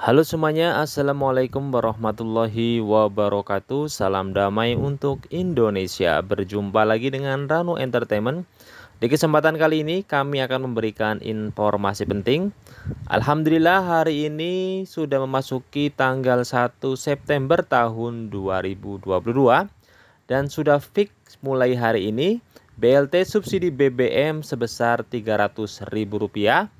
Halo semuanya, Assalamualaikum warahmatullahi wabarakatuh Salam damai untuk Indonesia Berjumpa lagi dengan Ranu Entertainment Di kesempatan kali ini kami akan memberikan informasi penting Alhamdulillah hari ini sudah memasuki tanggal 1 September tahun 2022 Dan sudah fix mulai hari ini BLT subsidi BBM sebesar Rp300.000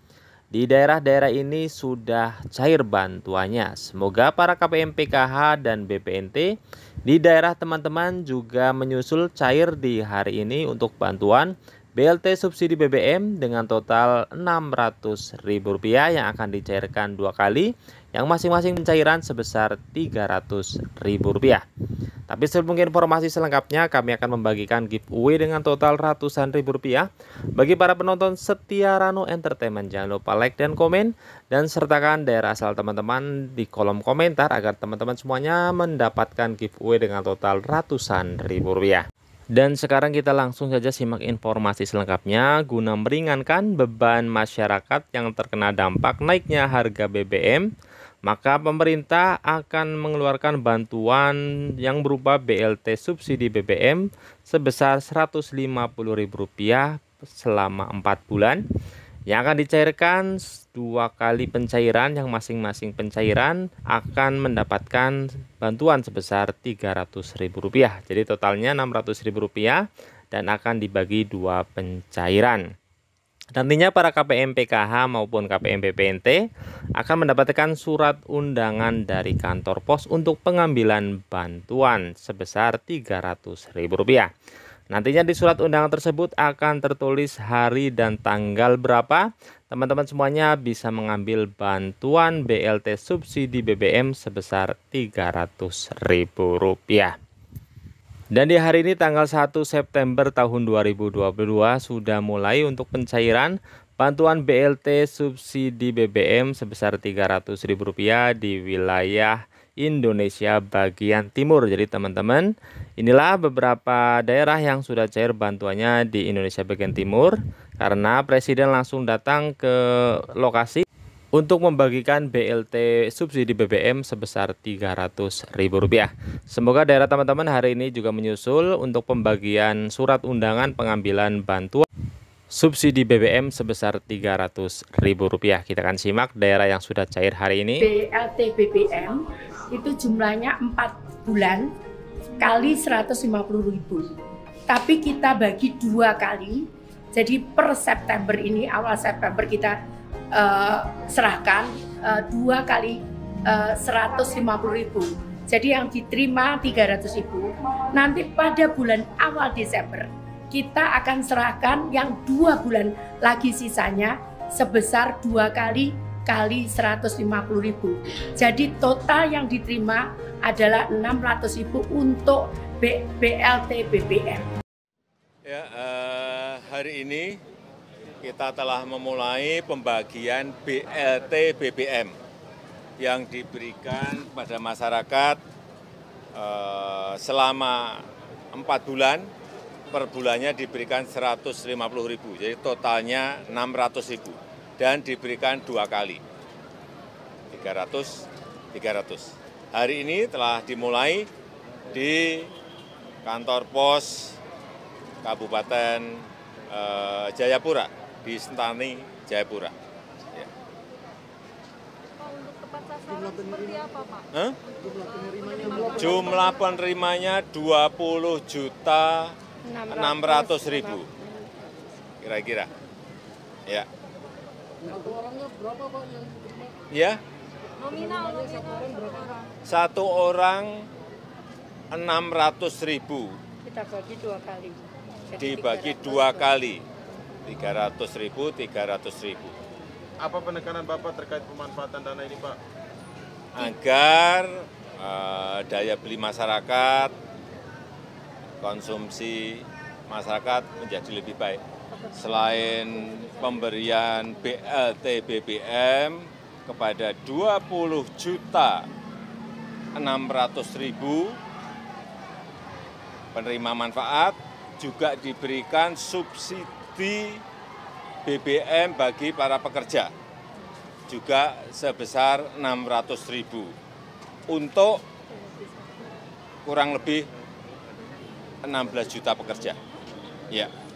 di daerah-daerah ini sudah cair bantuannya. Semoga para KPM PKH dan BPNT di daerah teman-teman juga menyusul cair di hari ini untuk bantuan BLT subsidi BBM dengan total Rp600.000 yang akan dicairkan dua kali yang masing-masing pencairan sebesar Rp300.000. Tapi sebelum informasi selengkapnya, kami akan membagikan giveaway dengan total ratusan ribu rupiah. Bagi para penonton setia Rano Entertainment, jangan lupa like dan komen, dan sertakan daerah asal teman-teman di kolom komentar agar teman-teman semuanya mendapatkan giveaway dengan total ratusan ribu rupiah. Dan sekarang kita langsung saja simak informasi selengkapnya guna meringankan beban masyarakat yang terkena dampak naiknya harga BBM maka pemerintah akan mengeluarkan bantuan yang berupa BLT subsidi BBM sebesar Rp150.000 selama 4 bulan yang akan dicairkan dua kali pencairan yang masing-masing pencairan akan mendapatkan bantuan sebesar Rp300.000. Jadi totalnya Rp600.000 dan akan dibagi dua pencairan. Nantinya para KPM PKH maupun KPM BPNT akan mendapatkan surat undangan dari kantor pos untuk pengambilan bantuan sebesar Rp300.000. Nantinya di surat undangan tersebut akan tertulis hari dan tanggal berapa teman-teman semuanya bisa mengambil bantuan BLT subsidi BBM sebesar Rp300.000. Dan di hari ini tanggal 1 September tahun 2022 sudah mulai untuk pencairan bantuan BLT subsidi BBM sebesar Rp300.000 di wilayah Indonesia bagian timur. Jadi teman-teman, inilah beberapa daerah yang sudah cair bantuannya di Indonesia bagian timur karena presiden langsung datang ke lokasi untuk membagikan BLT subsidi BBM sebesar Rp300.000. Semoga daerah teman-teman hari ini juga menyusul untuk pembagian surat undangan pengambilan bantuan subsidi BBM sebesar Rp300.000. Kita akan simak daerah yang sudah cair hari ini. BLT BBM itu jumlahnya 4 bulan kali 150.000. Tapi kita bagi dua kali. Jadi per September ini awal September kita Eh, serahkan serahkan uh, dua kali eh, uh, 150 ribu. Jadi yang diterima 300 ribu. Nanti pada bulan awal Desember kita akan serahkan yang dua bulan lagi sisanya sebesar dua kali kali 150 ribu. Jadi total yang diterima adalah 600 ribu untuk BLT BBM. Ya, uh, hari ini kita telah memulai pembagian BLT BBM yang diberikan kepada masyarakat eh, selama 4 bulan, per bulannya diberikan 150 ribu, jadi totalnya 600 ribu, dan diberikan dua kali, 300, 300. Hari ini telah dimulai di kantor pos Kabupaten eh, Jayapura, di Sentani, Jayapura. Ya. Jumlah penerimanya, dua puluh 20 juta 600 ribu, kira-kira. Ya. Satu orangnya berapa, Pak, Ya. Nominal, Satu orang 600 ribu. Kita bagi dua kali. dibagi dua kali. 300 ribu, 300 ribu. Apa penekanan Bapak terkait pemanfaatan dana ini Pak? Agar uh, daya beli masyarakat, konsumsi masyarakat menjadi lebih baik. Selain pemberian BLT BBM kepada 20 juta 600 ribu penerima manfaat, juga diberikan subsidi subsidi BBM bagi para pekerja juga sebesar 600 ribu untuk kurang lebih 16 juta pekerja. Ya.